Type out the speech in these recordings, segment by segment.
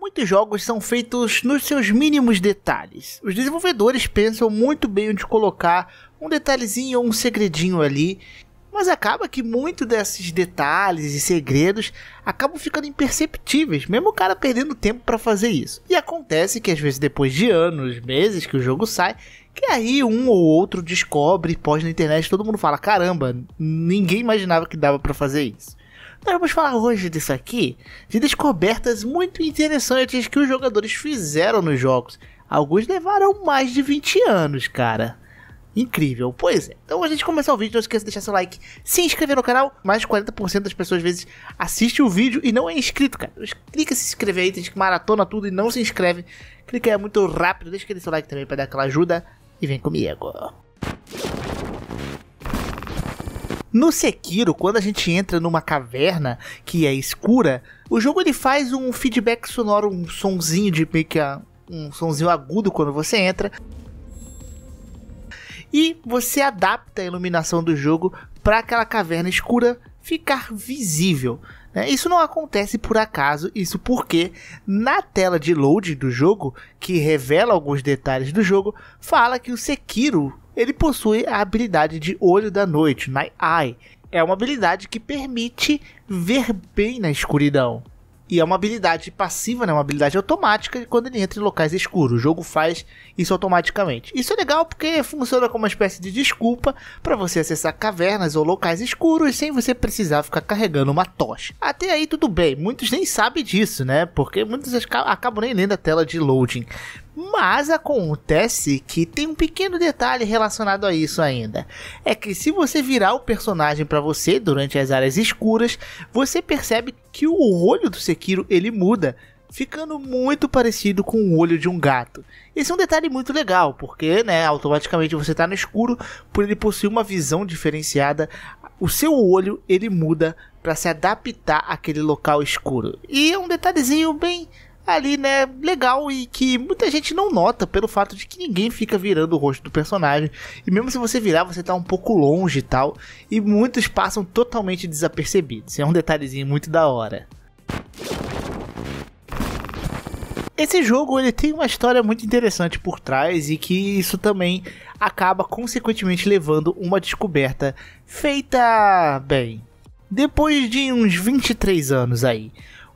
Muitos jogos são feitos nos seus mínimos detalhes. Os desenvolvedores pensam muito bem onde colocar um detalhezinho ou um segredinho ali, mas acaba que muito desses detalhes e segredos acabam ficando imperceptíveis, mesmo o cara perdendo tempo para fazer isso. E acontece que às vezes depois de anos, meses que o jogo sai, que aí um ou outro descobre, pós na internet, todo mundo fala: "Caramba, ninguém imaginava que dava para fazer isso". Nós vamos falar hoje disso aqui, de descobertas muito interessantes que os jogadores fizeram nos jogos. Alguns levaram mais de 20 anos, cara. Incrível, pois é. Então a gente começar o vídeo, não esqueça de deixar seu like, se inscrever no canal. Mais de 40% das pessoas às vezes assiste o vídeo e não é inscrito, cara. Clica se inscrever aí, tem que maratona tudo e não se inscreve. Clica aí, é muito rápido, deixa aquele seu like também para dar aquela ajuda e vem comigo. No Sekiro, quando a gente entra numa caverna que é escura, o jogo ele faz um feedback sonoro, um sonzinho de meio que um sonzinho agudo quando você entra. E você adapta a iluminação do jogo para aquela caverna escura ficar visível. Né? Isso não acontece por acaso, isso porque na tela de load do jogo, que revela alguns detalhes do jogo, fala que o Sekiro ele possui a habilidade de Olho da Noite, Night Eye. É uma habilidade que permite ver bem na escuridão. E é uma habilidade passiva, né? uma habilidade automática quando ele entra em locais escuros. O jogo faz isso automaticamente. Isso é legal porque funciona como uma espécie de desculpa para você acessar cavernas ou locais escuros sem você precisar ficar carregando uma tocha. Até aí tudo bem, muitos nem sabem disso, né? Porque muitos acabam nem lendo a tela de loading. Mas acontece que tem um pequeno detalhe relacionado a isso ainda. É que se você virar o personagem para você durante as áreas escuras, você percebe que o olho do Sekiro ele muda, ficando muito parecido com o olho de um gato. Esse é um detalhe muito legal, porque, né, automaticamente você está no escuro, por ele possuir uma visão diferenciada, o seu olho ele muda para se adaptar àquele local escuro. E é um detalhezinho bem ali, né, legal e que muita gente não nota pelo fato de que ninguém fica virando o rosto do personagem. E mesmo se você virar, você tá um pouco longe e tal, e muitos passam totalmente desapercebidos. É um detalhezinho muito da hora. Esse jogo ele tem uma história muito interessante por trás e que isso também acaba consequentemente levando uma descoberta feita bem depois de uns 23 anos aí.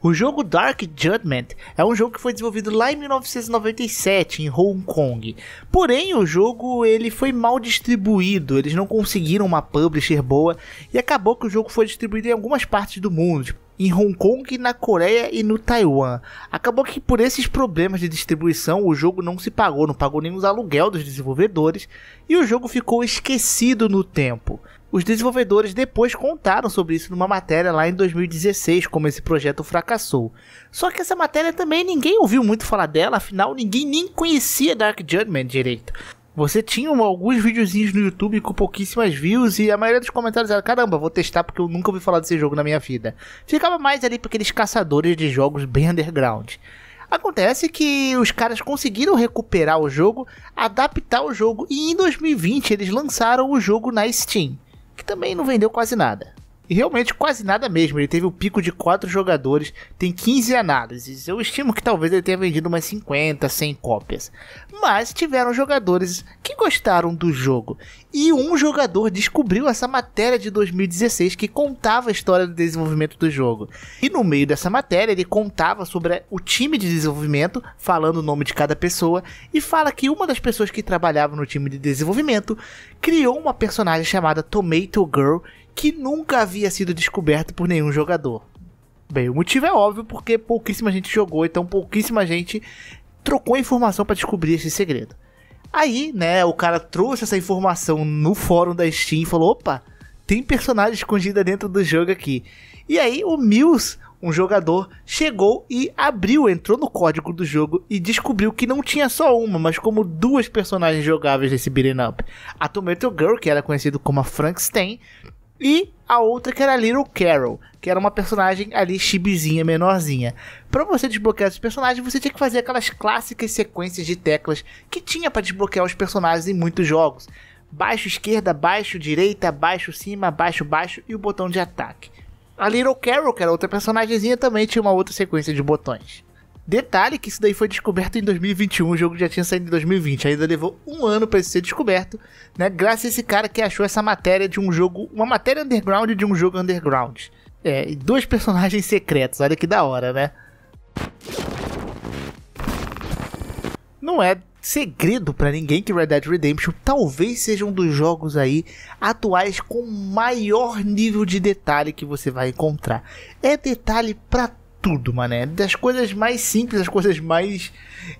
O jogo Dark Judgment é um jogo que foi desenvolvido lá em 1997 em Hong Kong. Porém, o jogo ele foi mal distribuído, eles não conseguiram uma publisher boa e acabou que o jogo foi distribuído em algumas partes do mundo, tipo, em Hong Kong, na Coreia e no Taiwan. Acabou que por esses problemas de distribuição o jogo não se pagou, não pagou nem os aluguel dos desenvolvedores e o jogo ficou esquecido no tempo. Os desenvolvedores depois contaram sobre isso numa matéria lá em 2016, como esse projeto fracassou. Só que essa matéria também ninguém ouviu muito falar dela, afinal ninguém nem conhecia Dark Judgment direito. Você tinha alguns videozinhos no YouTube com pouquíssimas views e a maioria dos comentários era caramba, vou testar porque eu nunca ouvi falar desse jogo na minha vida. Ficava mais ali para aqueles caçadores de jogos bem underground. Acontece que os caras conseguiram recuperar o jogo, adaptar o jogo e em 2020 eles lançaram o jogo na Steam também não vendeu quase nada. E realmente quase nada mesmo. Ele teve um pico de 4 jogadores, tem 15 análises. Eu estimo que talvez ele tenha vendido umas 50, 100 cópias. Mas tiveram jogadores que gostaram do jogo. E um jogador descobriu essa matéria de 2016 que contava a história do desenvolvimento do jogo. E no meio dessa matéria, ele contava sobre o time de desenvolvimento, falando o nome de cada pessoa, e fala que uma das pessoas que trabalhava no time de desenvolvimento criou uma personagem chamada Tomato Girl que nunca havia sido descoberto por nenhum jogador. Bem, o motivo é óbvio porque pouquíssima gente jogou, então pouquíssima gente trocou informação para descobrir esse segredo. Aí, né, o cara trouxe essa informação no fórum da Steam e falou: opa, tem personagem escondida dentro do jogo aqui. E aí o Mills, um jogador, chegou e abriu, entrou no código do jogo e descobriu que não tinha só uma, mas como duas personagens jogáveis nesse beat'em up. A Tomato Girl, que era conhecida como a Frankenstein, e a outra que era Little Carol, que era uma personagem ali chibizinha, menorzinha. Para você desbloquear esses personagens, você tinha que fazer aquelas clássicas sequências de teclas que tinha para desbloquear os personagens em muitos jogos. Baixo esquerda, baixo direita, baixo cima, baixo baixo e o botão de ataque. A Little Carol, que era outra personagemzinha, também tinha uma outra sequência de botões. Detalhe que isso daí foi descoberto em 2021, o jogo já tinha saído em 2020, ainda levou um ano para ser descoberto, né? Graças a esse cara que achou essa matéria de um jogo, uma matéria underground de um jogo underground. É, e dois personagens secretos, olha que da hora, né? Não é segredo para ninguém que Red Dead Redemption talvez seja um dos jogos aí atuais com maior nível de detalhe que você vai encontrar. É detalhe para tudo, mané. Das coisas mais simples, as coisas mais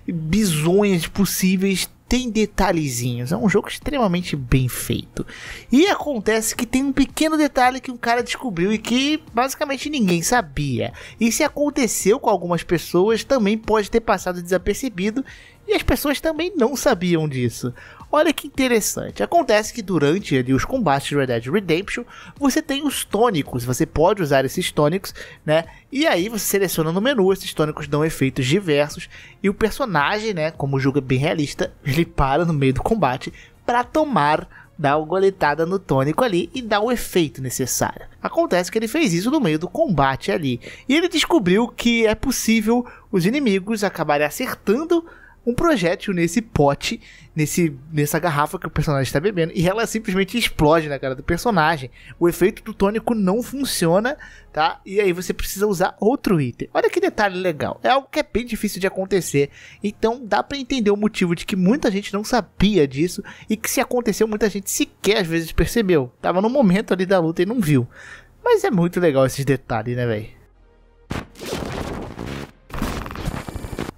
bizonhas possíveis, tem detalhezinhos. É um jogo extremamente bem feito. E acontece que tem um pequeno detalhe que um cara descobriu e que basicamente ninguém sabia. E se aconteceu com algumas pessoas, também pode ter passado desapercebido e as pessoas também não sabiam disso. Olha que interessante. Acontece que durante ali, os combates de Red Dead Redemption, você tem os tônicos, você pode usar esses tônicos, né? E aí você seleciona no menu, esses tônicos dão efeitos diversos e o personagem, né, como julga bem realista, ele para no meio do combate para tomar dá uma goletada no tônico ali e dá o efeito necessário. Acontece que ele fez isso no meio do combate ali. E ele descobriu que é possível os inimigos acabarem acertando um projétil nesse pote, nesse, nessa garrafa que o personagem está bebendo, e ela simplesmente explode na cara do personagem. O efeito do tônico não funciona, tá? E aí você precisa usar outro item. Olha que detalhe legal. É algo que é bem difícil de acontecer, então dá para entender o motivo de que muita gente não sabia disso e que se aconteceu, muita gente sequer às vezes percebeu. Tava no momento ali da luta e não viu. Mas é muito legal esses detalhes, né, velho?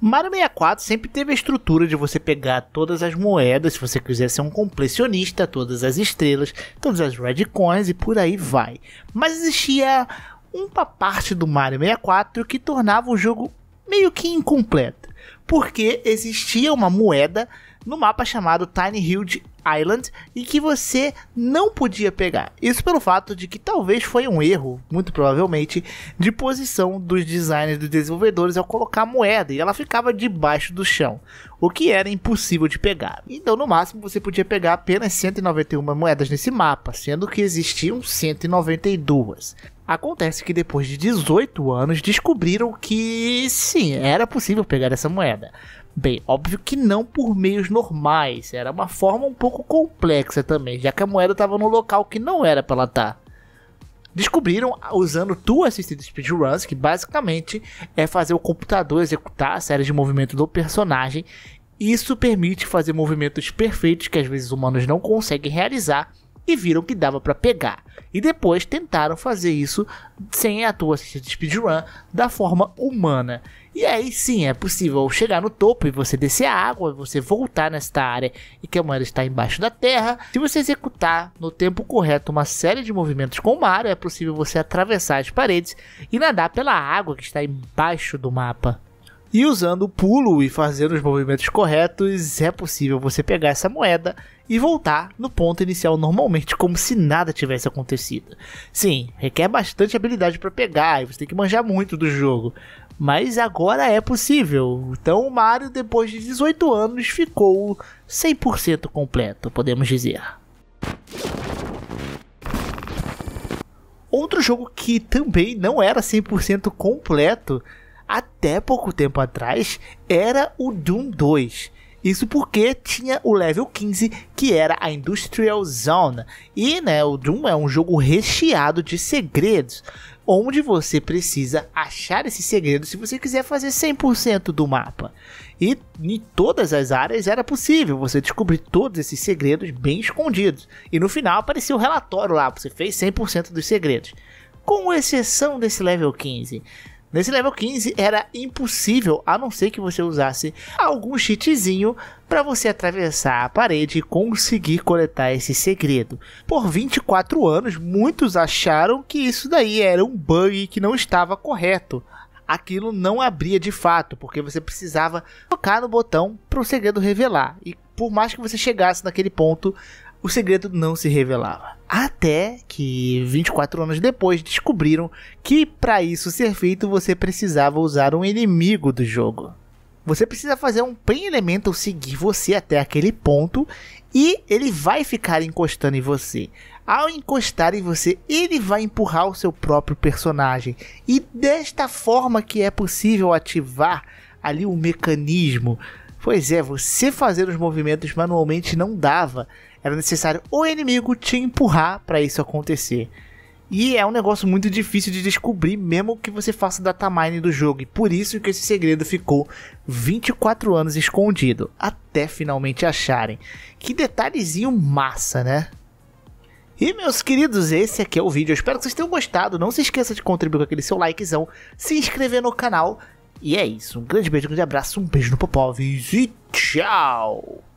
Mario 64 sempre teve a estrutura de você pegar todas as moedas, se você quiser ser um completionista, todas as estrelas, todas as Red Coins e por aí vai. Mas existia uma parte do Mario 64 que tornava o jogo meio que incompleto, porque existia uma moeda no mapa chamado Tiny Hill Island e que você não podia pegar. Isso pelo fato de que talvez foi um erro, muito provavelmente, de posição dos designers dos desenvolvedores ao colocar a moeda e ela ficava debaixo do chão, o que era impossível de pegar. Então, no máximo, você podia pegar apenas 191 moedas nesse mapa, sendo que existiam 192. Acontece que depois de 18 anos descobriram que sim, era possível pegar essa moeda. Bem, óbvio que não por meios normais, era uma forma um pouco complexa também, já que a moeda estava no local que não era para ela estar. Tá. Descobriram usando Tool Assisted Speedruns, que basicamente é fazer o computador executar a série de movimentos do personagem. Isso permite fazer movimentos perfeitos que às vezes humanos não conseguem realizar e viram que dava para pegar. E depois tentaram fazer isso sem a tua assistência de speedrun da forma humana. E aí sim é possível chegar no topo e você descer a água, você voltar nesta área e que a moeda está embaixo da terra. Se você executar no tempo correto uma série de movimentos com o mar, é possível você atravessar as paredes e nadar pela água que está embaixo do mapa. E usando o pulo e fazendo os movimentos corretos, é possível você pegar essa moeda e voltar no ponto inicial normalmente, como se nada tivesse acontecido. Sim, requer bastante habilidade para pegar e você tem que manjar muito do jogo, mas agora é possível. Então o Mario, depois de 18 anos, ficou 100% completo, podemos dizer. Outro jogo que também não era 100% completo até pouco tempo atrás, era o Doom 2. Isso porque tinha o level 15, que era a Industrial Zone. E né, o Doom é um jogo recheado de segredos, onde você precisa achar esses segredos se você quiser fazer 100% do mapa. E em todas as áreas era possível você descobrir todos esses segredos bem escondidos. E no final aparecia o relatório lá, você fez 100% dos segredos. Com exceção desse level 15 Nesse level 15 era impossível, a não ser que você usasse algum cheatzinho para você atravessar a parede e conseguir coletar esse segredo. Por 24 anos, muitos acharam que isso daí era um bug que não estava correto. Aquilo não abria de fato, porque você precisava tocar no botão para o segredo revelar. E por mais que você chegasse naquele ponto, o segredo não se revelava. Até que 24 anos depois descobriram que para isso ser feito você precisava usar um inimigo do jogo. Você precisa fazer um pen Elemental seguir você até aquele ponto e ele vai ficar encostando em você. Ao encostar em você, ele vai empurrar o seu próprio personagem. E desta forma que é possível ativar ali o um mecanismo. Pois é, você fazer os movimentos manualmente não dava era necessário o inimigo te empurrar para isso acontecer. E é um negócio muito difícil de descobrir, mesmo que você faça datamine do jogo, e por isso que esse segredo ficou 24 anos escondido, até finalmente acharem. Que detalhezinho massa, né? E meus queridos, esse aqui é o vídeo. Eu espero que vocês tenham gostado. Não se esqueça de contribuir com aquele seu likezão, se inscrever no canal. E é isso. Um grande beijo, um grande abraço, um beijo no Popovs e tchau!